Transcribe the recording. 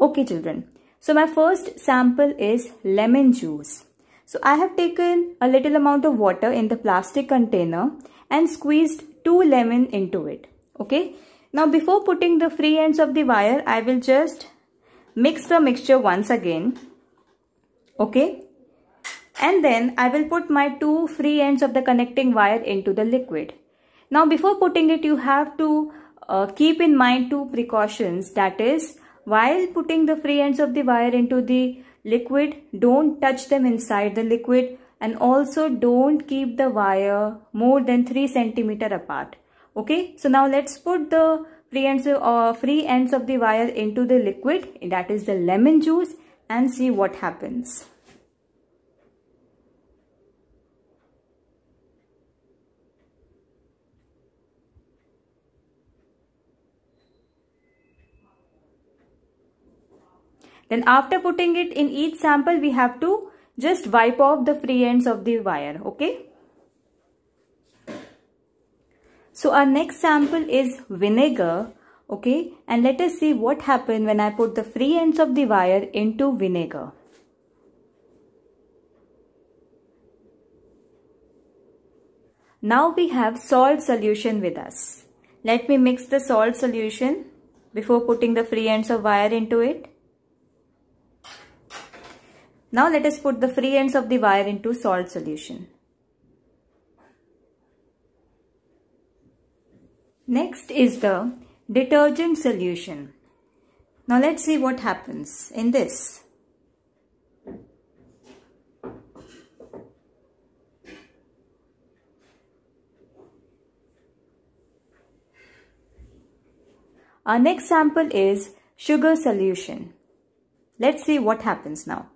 Okay children, so my first sample is lemon juice. So I have taken a little amount of water in the plastic container and squeezed two lemon into it. Okay. Now before putting the free ends of the wire, I will just mix the mixture once again. Okay. And then I will put my two free ends of the connecting wire into the liquid. Now before putting it, you have to uh, keep in mind two precautions that is while putting the free ends of the wire into the liquid, don't touch them inside the liquid and also don't keep the wire more than 3 centimeter apart. Okay, so now let's put the free ends, uh, free ends of the wire into the liquid that is the lemon juice and see what happens. Then after putting it in each sample, we have to just wipe off the free ends of the wire, okay? So our next sample is vinegar, okay? And let us see what happened when I put the free ends of the wire into vinegar. Now we have salt solution with us. Let me mix the salt solution before putting the free ends of wire into it. Now let us put the free ends of the wire into salt solution. Next is the detergent solution. Now let's see what happens in this. Our next sample is sugar solution. Let's see what happens now.